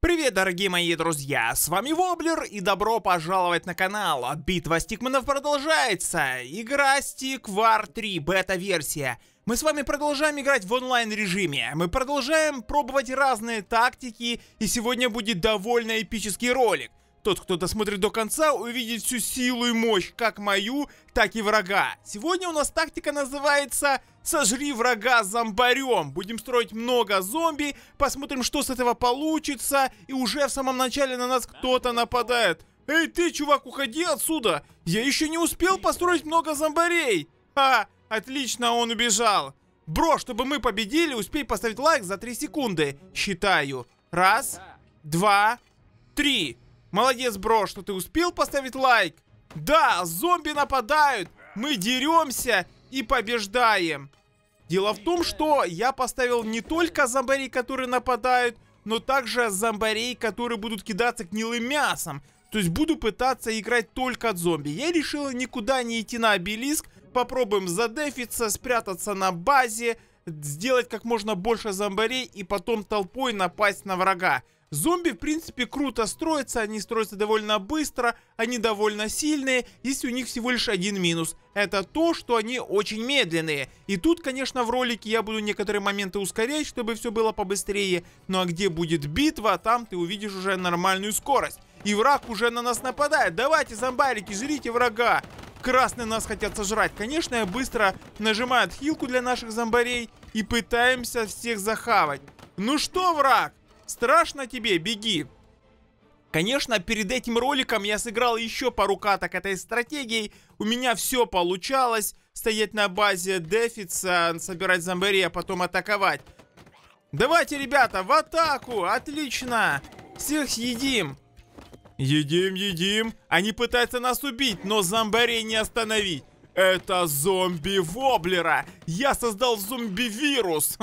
Привет, дорогие мои друзья, с вами Воблер и добро пожаловать на канал. Битва Стикманов продолжается. Игра Stick War 3, бета-версия. Мы с вами продолжаем играть в онлайн режиме. Мы продолжаем пробовать разные тактики и сегодня будет довольно эпический ролик. Тот, кто досмотрит до конца, увидит всю силу и мощь, как мою, так и врага. Сегодня у нас тактика называется сожри врага зомбарем. Будем строить много зомби, посмотрим, что с этого получится, и уже в самом начале на нас кто-то нападает. Эй, ты, чувак, уходи отсюда! Я еще не успел построить много зомбарей! А, отлично, он убежал. Бро, чтобы мы победили, успей поставить лайк за 3 секунды. Считаю. Раз, два, три. Молодец, бро, что ты успел поставить лайк. Да, зомби нападают. Мы деремся и побеждаем. Дело в том, что я поставил не только зомбарей, которые нападают, но также зомбарей, которые будут кидаться гнилым мясом. То есть буду пытаться играть только от зомби. Я решила никуда не идти на обелиск. Попробуем задефиться, спрятаться на базе, сделать как можно больше зомбарей и потом толпой напасть на врага. Зомби, в принципе, круто строятся, они строятся довольно быстро, они довольно сильные, Если у них всего лишь один минус. Это то, что они очень медленные. И тут, конечно, в ролике я буду некоторые моменты ускорять, чтобы все было побыстрее. Ну а где будет битва, там ты увидишь уже нормальную скорость. И враг уже на нас нападает. Давайте, зомбарики, жрите врага. Красные нас хотят сожрать. Конечно, я быстро нажимаю хилку для наших зомбарей и пытаемся всех захавать. Ну что, враг? Страшно тебе? Беги!» Конечно, перед этим роликом я сыграл еще пару каток этой стратегии. У меня все получалось. Стоять на базе дефица, собирать зомбари, а потом атаковать. Давайте, ребята, в атаку! Отлично! Всех едим! Едим, едим! Они пытаются нас убить, но зомбарей не остановить. Это зомби-воблера! Я создал зомби-вирус!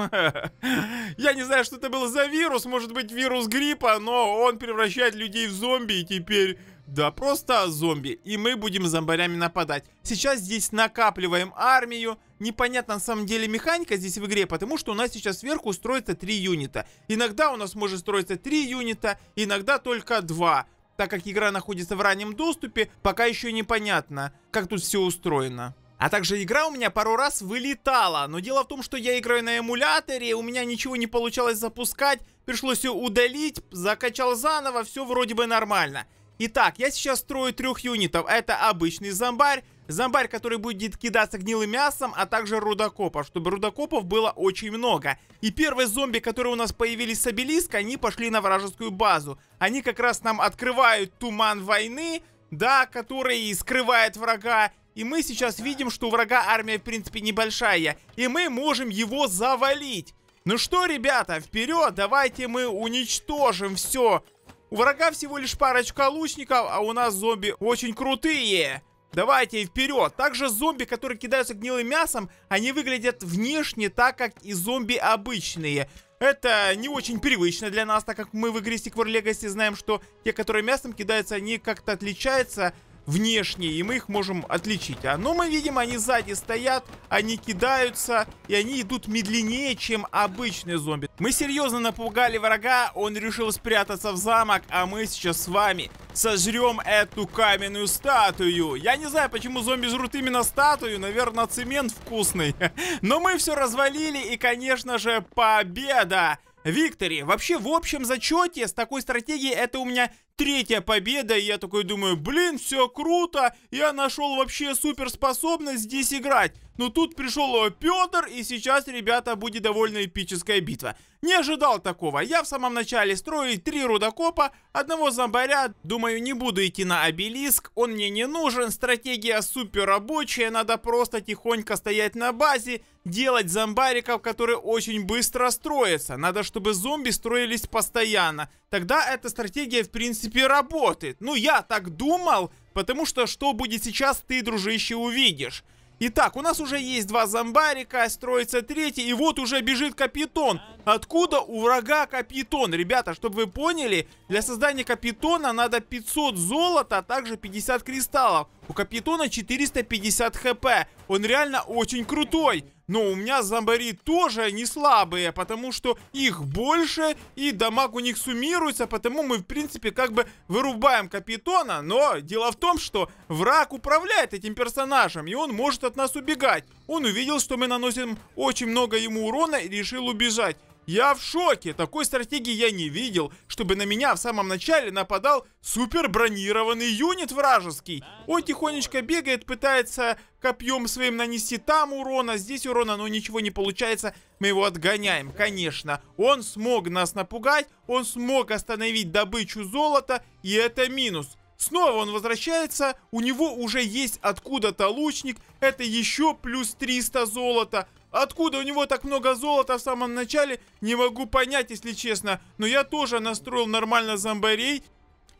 Я не знаю, что это было за вирус, может быть вирус гриппа, но он превращает людей в зомби и теперь... Да просто зомби, и мы будем зомбарями нападать. Сейчас здесь накапливаем армию. Непонятно на самом деле механика здесь в игре, потому что у нас сейчас сверху строится три юнита. Иногда у нас может строиться три юнита, иногда только два. Так как игра находится в раннем доступе, пока еще непонятно, как тут все устроено. А также игра у меня пару раз вылетала, но дело в том, что я играю на эмуляторе, у меня ничего не получалось запускать, пришлось ее удалить, закачал заново, все вроде бы нормально. Итак, я сейчас строю трех юнитов, это обычный зомбарь, Зомбарь, который будет кидаться гнилым мясом, а также рудокопов, чтобы рудокопов было очень много. И первые зомби, которые у нас появились с обелиска, они пошли на вражескую базу. Они как раз нам открывают туман войны, да, который скрывает врага. И мы сейчас видим, что у врага армия, в принципе, небольшая. И мы можем его завалить. Ну что, ребята, вперед, давайте мы уничтожим все. У врага всего лишь парочка лучников, а у нас зомби очень крутые. Давайте и вперед. Также зомби, которые кидаются гнилым мясом, они выглядят внешне так, как и зомби обычные. Это не очень привычно для нас, так как мы в игре Stickvar Legacy знаем, что те, которые мясом кидаются, они как-то отличаются внешние и мы их можем отличить. А, но мы видим, они сзади стоят, они кидаются, и они идут медленнее, чем обычные зомби. Мы серьезно напугали врага, он решил спрятаться в замок, а мы сейчас с вами сожрем эту каменную статую. Я не знаю, почему зомби жрут именно статую, наверное, цемент вкусный. Но мы все развалили, и, конечно же, победа! Виктори, вообще в общем зачете с такой стратегией это у меня третья победа, и я такой думаю, блин, все круто, я нашел вообще суперспособность здесь играть. Но тут пришел э, Петр, и сейчас, ребята, будет довольно эпическая битва. Не ожидал такого. Я в самом начале строю три рудокопа, одного зомбаря. Думаю, не буду идти на обелиск, он мне не нужен. Стратегия супер рабочая, надо просто тихонько стоять на базе, делать зомбариков, которые очень быстро строятся. Надо, чтобы зомби строились постоянно. Тогда эта стратегия, в принципе, принципе, работает. Ну, я так думал, потому что что будет сейчас, ты, дружище, увидишь. Итак, у нас уже есть два зомбарика, строится третий, и вот уже бежит капитон. Откуда у врага капитон? Ребята, чтобы вы поняли, для создания капитона надо 500 золота, а также 50 кристаллов. У Капитона 450 хп. Он реально очень крутой. Но у меня зомбари тоже не слабые, потому что их больше и дамаг у них суммируется, потому мы, в принципе, как бы вырубаем Капитона. Но дело в том, что враг управляет этим персонажем, и он может от нас убегать. Он увидел, что мы наносим очень много ему урона и решил убежать. Я в шоке! Такой стратегии я не видел, чтобы на меня в самом начале нападал супер бронированный юнит вражеский. Он тихонечко бегает, пытается копьем своим нанести там урона, здесь урона, но ну, ничего не получается. Мы его отгоняем, конечно. Он смог нас напугать, он смог остановить добычу золота, и это минус. Снова он возвращается, у него уже есть откуда-то лучник, это еще плюс 300 золота. Откуда у него так много золота в самом начале, не могу понять, если честно. Но я тоже настроил нормально зомбарей,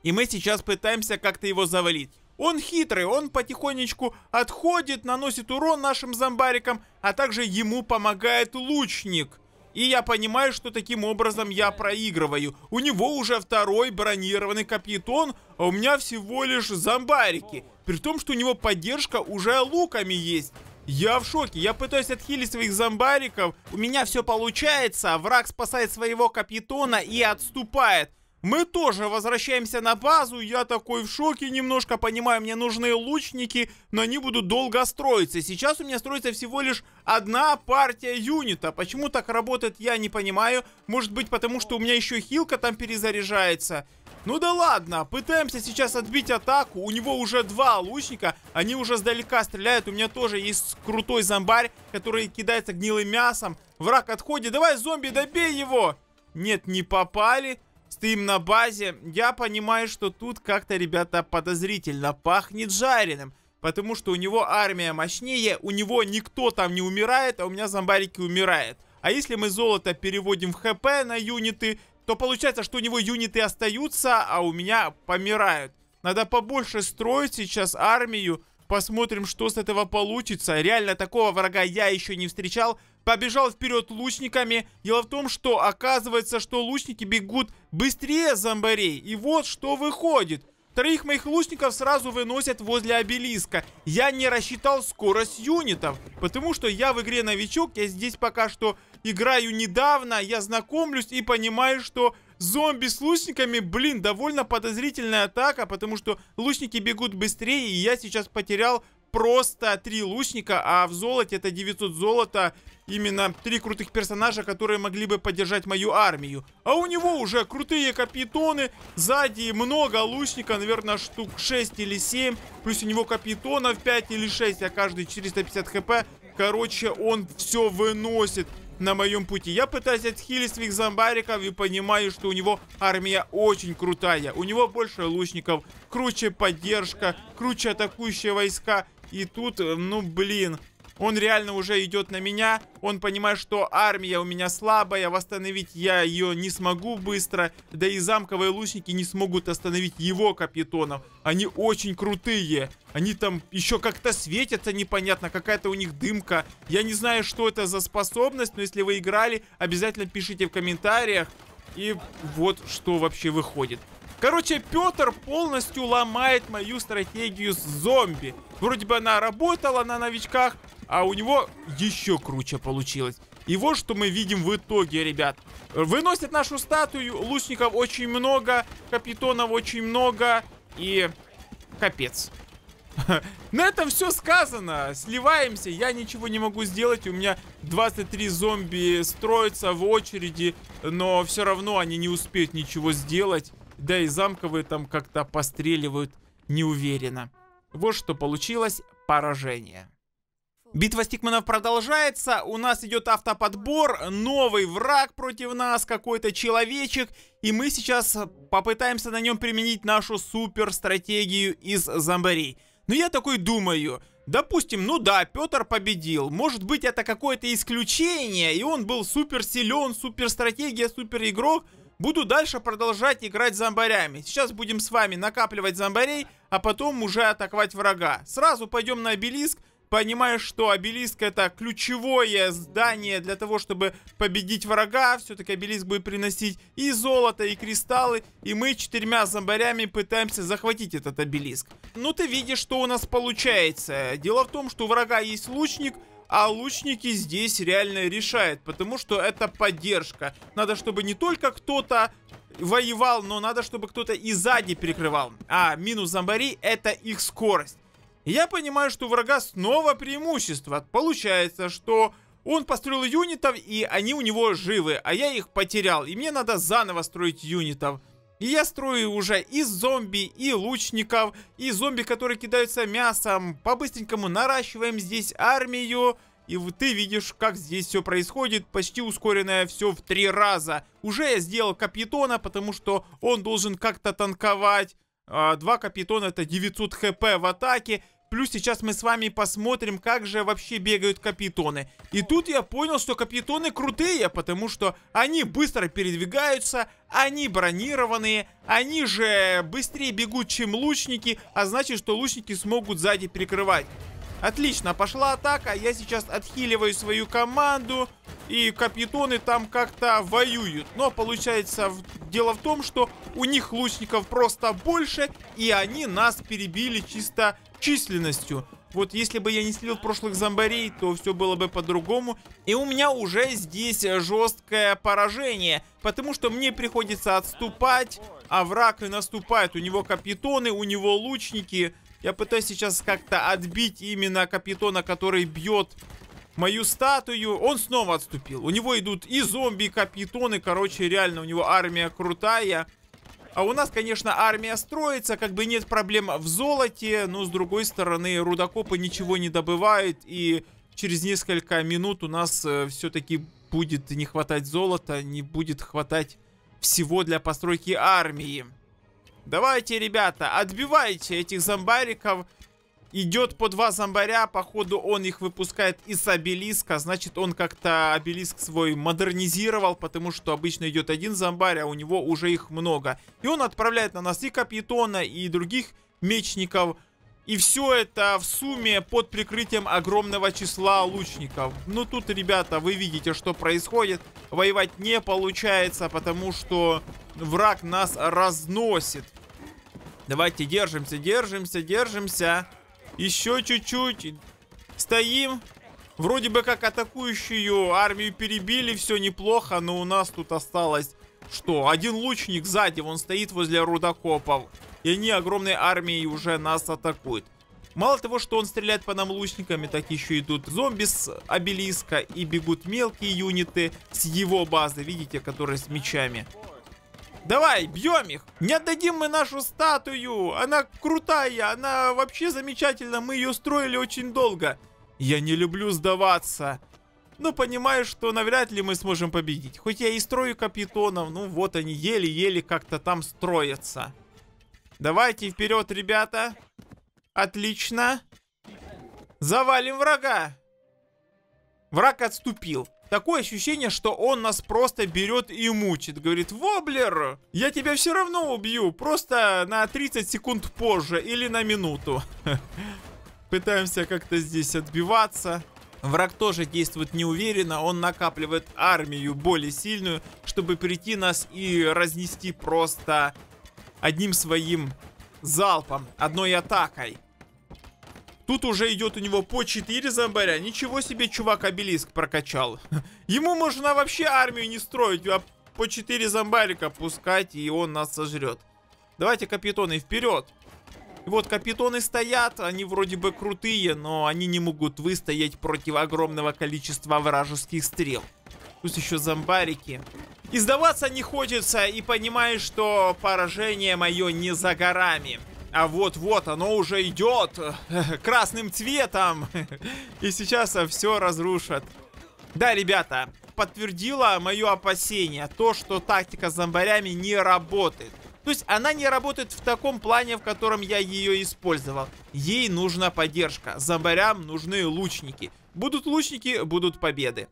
и мы сейчас пытаемся как-то его завалить. Он хитрый, он потихонечку отходит, наносит урон нашим зомбарикам, а также ему помогает лучник. И я понимаю, что таким образом я проигрываю. У него уже второй бронированный капитон, а у меня всего лишь зомбарики. При том, что у него поддержка уже луками есть. Я в шоке, я пытаюсь отхилить своих зомбариков, у меня все получается, враг спасает своего капитона и отступает. Мы тоже возвращаемся на базу, я такой в шоке немножко, понимаю, мне нужны лучники, но они будут долго строиться. Сейчас у меня строится всего лишь одна партия юнита. Почему так работает, я не понимаю. Может быть, потому что у меня еще хилка там перезаряжается. Ну да ладно, пытаемся сейчас отбить атаку. У него уже два лучника, они уже сдалека стреляют. У меня тоже есть крутой зомбарь, который кидается гнилым мясом. Враг отходит, давай, зомби, добей его! Нет, не попали. Стрим на базе. Я понимаю, что тут как-то, ребята, подозрительно пахнет жареным. Потому что у него армия мощнее, у него никто там не умирает, а у меня зомбарики умирает. А если мы золото переводим в хп на юниты, то получается, что у него юниты остаются, а у меня помирают. Надо побольше строить сейчас армию, посмотрим, что с этого получится. Реально такого врага я еще не встречал, побежал вперед лучниками. Дело в том, что оказывается, что лучники бегут быстрее зомбарей. И вот что выходит. Троих моих лучников сразу выносят возле обелиска. Я не рассчитал скорость юнитов, потому что я в игре новичок, я здесь пока что играю недавно, я знакомлюсь и понимаю, что зомби с лучниками, блин, довольно подозрительная атака, потому что лучники бегут быстрее, и я сейчас потерял просто три лучника, а в золоте это 900 золота именно три крутых персонажа, которые могли бы поддержать мою армию. А у него уже крутые капитоны, сзади много лучника, наверное, штук 6 или 7, плюс у него капитонов 5 или 6, а каждый 450 хп. Короче, он все выносит на моем пути. Я пытаюсь отхилить своих зомбариков и понимаю, что у него армия очень крутая. У него больше лучников, круче поддержка, круче атакующие войска. И тут, э, ну блин, он реально уже идет на меня. Он понимает, что армия у меня слабая. Восстановить я ее не смогу быстро. Да и замковые лучники не смогут остановить его капитонов. Они очень крутые. Они там еще как-то светятся непонятно. Какая-то у них дымка. Я не знаю, что это за способность. Но если вы играли, обязательно пишите в комментариях. И вот что вообще выходит. Короче, Петр полностью ломает мою стратегию с зомби. Вроде бы она работала на новичках, а у него еще круче получилось. И вот что мы видим в итоге, ребят. Выносят нашу статую, лучников очень много, капитонов очень много и капец. На этом все сказано. Сливаемся. Я ничего не могу сделать. У меня 23 зомби строятся в очереди, но все равно они не успеют ничего сделать да и замковые там как-то постреливают неуверенно. Вот что получилось поражение. Битва стикманов продолжается, у нас идет автоподбор, новый враг против нас, какой-то человечек, и мы сейчас попытаемся на нем применить нашу супер стратегию из зомбарей. Но ну, я такой думаю, допустим, ну да, Петр победил, может быть это какое-то исключение, и он был супер силен, супер стратегия, супер игрок, Буду дальше продолжать играть зомбарями. Сейчас будем с вами накапливать зомбарей, а потом уже атаковать врага. Сразу пойдем на обелиск. Понимаю, что обелиск это ключевое здание для того, чтобы победить врага. Все-таки обелиск будет приносить и золото, и кристаллы. И мы четырьмя зомбарями пытаемся захватить этот обелиск. Ну ты видишь, что у нас получается. Дело в том, что у врага есть лучник, а лучники здесь реально решает, потому что это поддержка. Надо, чтобы не только кто-то воевал, но надо, чтобы кто-то и сзади перекрывал. А минус зомбари это их скорость. Я понимаю, что у врага снова преимущество. Получается, что он построил юнитов, и они у него живы, а я их потерял. И мне надо заново строить юнитов. И я строю уже и зомби, и лучников, и зомби, которые кидаются мясом. По-быстренькому наращиваем здесь армию. И ты видишь, как здесь все происходит, почти ускоренное все в три раза. Уже я сделал капитона, потому что он должен как-то танковать. А, два капитона это 900 хп в атаке. Плюс сейчас мы с вами посмотрим, как же вообще бегают капитоны. И тут я понял, что капитоны крутые, потому что они быстро передвигаются, они бронированные, они же быстрее бегут, чем лучники, а значит, что лучники смогут сзади прикрывать. Отлично, пошла атака, я сейчас отхиливаю свою команду, и капитоны там как-то воюют. Но получается, дело в том, что у них лучников просто больше, и они нас перебили чисто численностью. Вот если бы я не слил прошлых зомбарей, то все было бы по-другому. И у меня уже здесь жесткое поражение, потому что мне приходится отступать, а враг и наступает. У него капитоны, у него лучники. Я пытаюсь сейчас как-то отбить именно капитона, который бьет мою статую. Он снова отступил. У него идут и зомби, и капитоны. Короче, реально у него армия крутая. А у нас, конечно, армия строится, как бы нет проблем в золоте, но с другой стороны рудокопы ничего не добывают, и через несколько минут у нас э, все-таки будет не хватать золота, не будет хватать всего для постройки армии. Давайте, ребята, отбивайте этих зомбариков. Идет по два зомбаря, походу он их выпускает из обелиска, значит он как-то обелиск свой модернизировал, потому что обычно идет один зомбарь, а у него уже их много. И он отправляет на нас и Капитона, и других мечников, и все это в сумме под прикрытием огромного числа лучников. Ну тут, ребята, вы видите, что происходит. Воевать не получается, потому что враг нас разносит. Давайте держимся, держимся, держимся. Еще чуть-чуть. Стоим. Вроде бы как атакующую армию перебили, все неплохо, но у нас тут осталось что? Один лучник сзади, он стоит возле рудокопов. И они огромной армией уже нас атакуют. Мало того, что он стреляет по нам лучниками, так еще идут зомби с обелиска и бегут мелкие юниты с его базы, видите, которые с мечами. Давай, бьем их. Не отдадим мы нашу статую. Она крутая, она вообще замечательна. Мы ее строили очень долго. Я не люблю сдаваться. Но ну, понимаю, что навряд ли мы сможем победить. Хоть я и строю капитонов, ну вот они еле-еле как-то там строятся. Давайте вперед, ребята. Отлично. Завалим врага. Враг отступил. Такое ощущение, что он нас просто берет и мучит. Говорит, Воблер, я тебя все равно убью, просто на 30 секунд позже или на минуту. Пытаемся как-то здесь отбиваться. Враг тоже действует неуверенно, он накапливает армию более сильную, чтобы прийти нас и разнести просто одним своим залпом, одной атакой. Тут уже идет у него по 4 зомбаря. Ничего себе, чувак, обелиск прокачал. Ему можно вообще армию не строить, а по 4 зомбарика пускать, и он нас сожрет. Давайте, капитоны, вперед! И вот капитоны стоят, они вроде бы крутые, но они не могут выстоять против огромного количества вражеских стрел. Плюс еще зомбарики. И сдаваться не хочется, и понимаешь, что поражение мое не за горами. А вот-вот, оно уже идет э, красным цветом. И сейчас все разрушат. Да, ребята, подтвердила мое опасение. То, что тактика с зомбарями не работает. То есть она не работает в таком плане, в котором я ее использовал. Ей нужна поддержка. Зомбарям нужны лучники. Будут лучники, будут победы.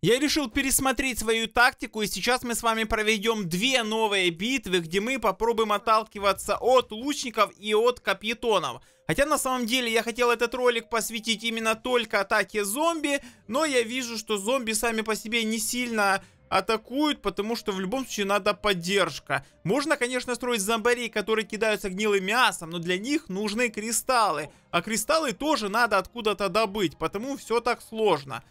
Я решил пересмотреть свою тактику, и сейчас мы с вами проведем две новые битвы, где мы попробуем отталкиваться от лучников и от капитонов. Хотя на самом деле я хотел этот ролик посвятить именно только атаке зомби, но я вижу, что зомби сами по себе не сильно атакуют, потому что в любом случае надо поддержка. Можно, конечно, строить зомбарей, которые кидаются гнилым мясом, но для них нужны кристаллы. А кристаллы тоже надо откуда-то добыть, потому все так сложно.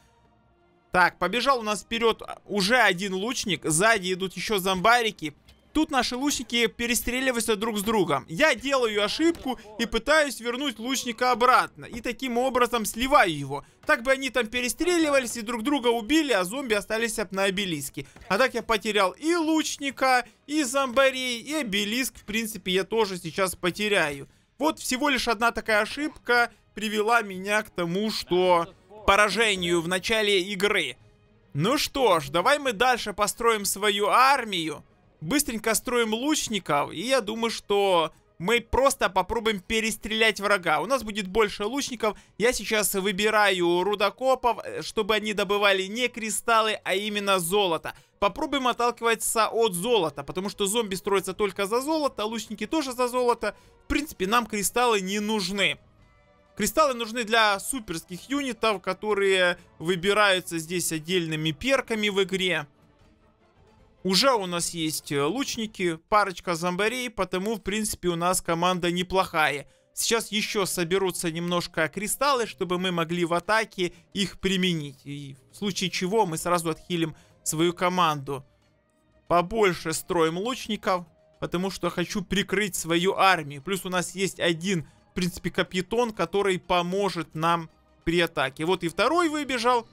Так, побежал у нас вперед а, уже один лучник. Сзади идут еще зомбарики. Тут наши лучники перестреливаются друг с другом. Я делаю ошибку и пытаюсь вернуть лучника обратно. И таким образом сливаю его. Так бы они там перестреливались и друг друга убили, а зомби остались на обелиске. А так я потерял и лучника, и зомбарей, и обелиск. В принципе, я тоже сейчас потеряю. Вот всего лишь одна такая ошибка привела меня к тому, что поражению в начале игры. Ну что ж, давай мы дальше построим свою армию. Быстренько строим лучников, и я думаю, что мы просто попробуем перестрелять врага. У нас будет больше лучников. Я сейчас выбираю рудокопов, э, чтобы они добывали не кристаллы, а именно золото. Попробуем отталкиваться от золота, потому что зомби строятся только за золото, а лучники тоже за золото. В принципе, нам кристаллы не нужны. Кристаллы нужны для суперских юнитов, которые выбираются здесь отдельными перками в игре. Уже у нас есть э, лучники, парочка зомбарей, потому, в принципе, у нас команда неплохая. Сейчас еще соберутся немножко кристаллы, чтобы мы могли в атаке их применить. И в случае чего мы сразу отхилим свою команду. Побольше строим лучников, потому что хочу прикрыть свою армию. Плюс у нас есть один принципе, капитон, который поможет нам при атаке. Вот и второй выбежал.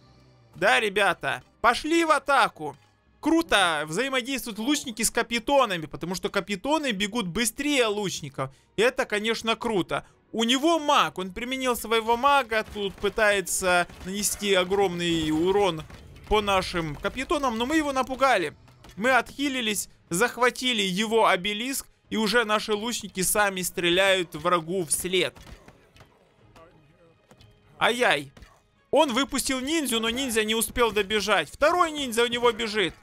Да, ребята, пошли в атаку. Круто взаимодействуют лучники с капитонами, потому что капитоны бегут быстрее лучников. И это, конечно, круто. У него маг, он применил своего мага, тут пытается нанести огромный урон по нашим капитонам, но мы его напугали. Мы отхилились, захватили его обелиск, и уже наши лучники сами стреляют врагу вслед. Ай-яй. Он выпустил ниндзю, но ниндзя не успел добежать. Второй ниндзя у него бежит.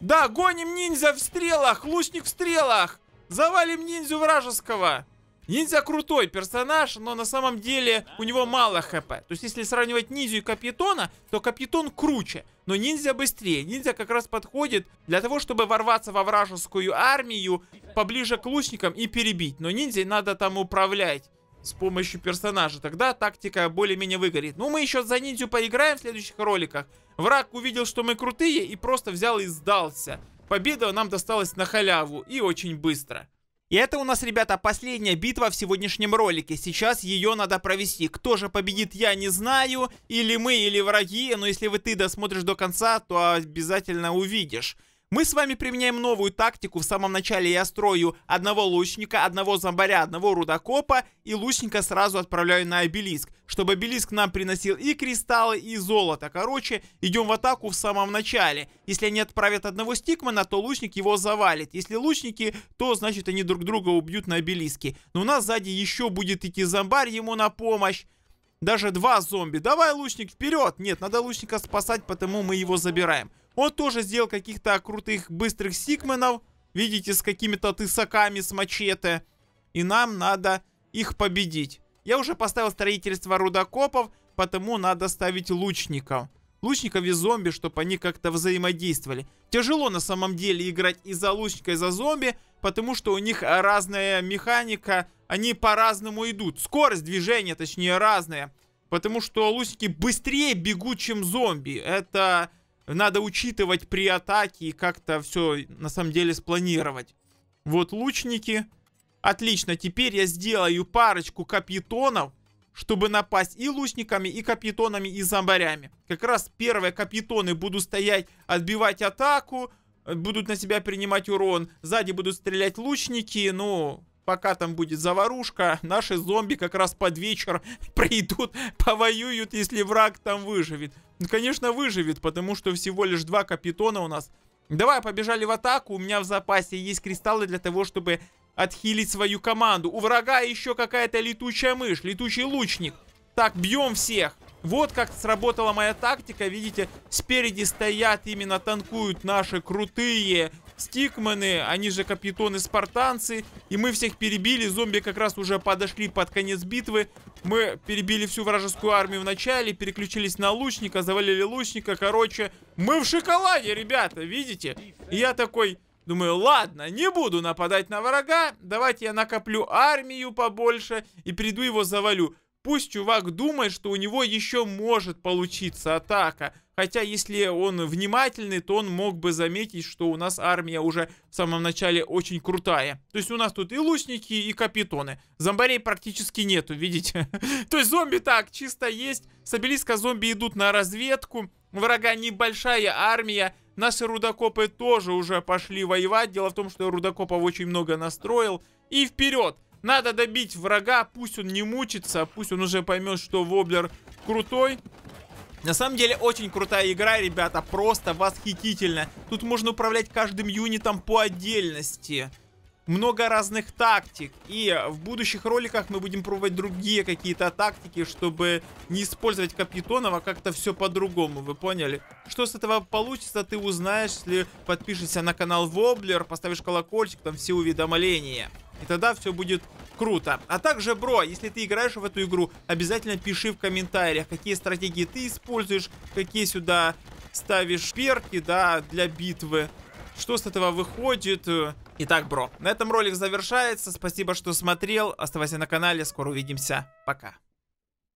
Да, гоним ниндзя в стрелах! Лучник в стрелах! Завалим ниндзю вражеского! Ниндзя крутой персонаж, но на самом деле у него мало хп. То есть если сравнивать ниндзю и капитона, то капитон круче. Но ниндзя быстрее. Ниндзя как раз подходит для того, чтобы ворваться во вражескую армию поближе к лучникам и перебить. Но ниндзя надо там управлять с помощью персонажа. Тогда тактика более-менее выгорит. Ну, мы еще за ниндзю поиграем в следующих роликах. Враг увидел, что мы крутые и просто взял и сдался. Победа нам досталась на халяву и очень быстро. И это у нас, ребята, последняя битва в сегодняшнем ролике. Сейчас ее надо провести. Кто же победит, я не знаю. Или мы, или враги. Но если вы ты досмотришь до конца, то обязательно увидишь. Мы с вами применяем новую тактику. В самом начале я строю одного лучника, одного зомбаря, одного рудокопа, и лучника сразу отправляю на обелиск, чтобы обелиск нам приносил и кристаллы, и золото. Короче, идем в атаку в самом начале. Если они отправят одного стикмана, то лучник его завалит. Если лучники, то значит они друг друга убьют на обелиске. Но у нас сзади еще будет идти зомбарь ему на помощь. Даже два зомби. Давай, лучник, вперед! Нет, надо лучника спасать, потому мы его забираем. Он тоже сделал каких-то крутых быстрых сикменов. Видите, с какими-то тысаками, с мачете. И нам надо их победить. Я уже поставил строительство рудокопов, потому надо ставить лучников. Лучников и зомби, чтобы они как-то взаимодействовали. Тяжело на самом деле играть и за лучника, и за зомби, потому что у них разная механика, они по-разному идут. Скорость движения, точнее, разная. Потому что лучники быстрее бегут, чем зомби. Это надо учитывать при атаке и как-то все на самом деле спланировать. Вот лучники. Отлично, теперь я сделаю парочку капитонов, чтобы напасть и лучниками, и капитонами, и зомбарями. Как раз первые капитоны будут стоять, отбивать атаку, э, будут на себя принимать урон. Сзади будут стрелять лучники, ну, пока там будет заварушка, наши зомби как раз под вечер придут, повоюют, если враг там выживет. Ну, конечно, выживет, потому что всего лишь два капитона у нас. Давай, побежали в атаку, у меня в запасе есть кристаллы для того, чтобы отхилить свою команду. У врага еще какая-то летучая мышь, летучий лучник. Так, бьем всех. Вот как сработала моя тактика, видите, спереди стоят, именно танкуют наши крутые стикманы, они же капитоны-спартанцы. И мы всех перебили, зомби как раз уже подошли под конец битвы. Мы перебили всю вражескую армию в начале, переключились на лучника, завалили лучника. Короче, мы в шоколаде, ребята, видите? И я такой... Думаю, ладно, не буду нападать на врага, давайте я накоплю армию побольше и приду его завалю. Пусть чувак думает, что у него еще может получиться атака. Хотя, если он внимательный, то он мог бы заметить, что у нас армия уже в самом начале очень крутая. То есть у нас тут и лучники, и капитоны. Зомбарей практически нету, видите? То есть зомби так, чисто есть. С обелиска зомби идут на разведку. Врага небольшая армия. Наши рудокопы тоже уже пошли воевать. Дело в том, что я рудокопов очень много настроил. И вперед! Надо добить врага, пусть он не мучится, пусть он уже поймет, что Воблер крутой. На самом деле очень крутая игра, ребята, просто восхитительно. Тут можно управлять каждым юнитом по отдельности. Много разных тактик. И в будущих роликах мы будем пробовать другие какие-то тактики, чтобы не использовать Капитонова, а как-то все по-другому, вы поняли? Что с этого получится, ты узнаешь, если подпишешься на канал Воблер, поставишь колокольчик, там все уведомления. И тогда все будет круто. А также, бро, если ты играешь в эту игру, обязательно пиши в комментариях, какие стратегии ты используешь, какие сюда ставишь перки, да, для битвы. Что с этого выходит? Итак, бро, на этом ролик завершается. Спасибо, что смотрел. Оставайся на канале. Скоро увидимся. Пока.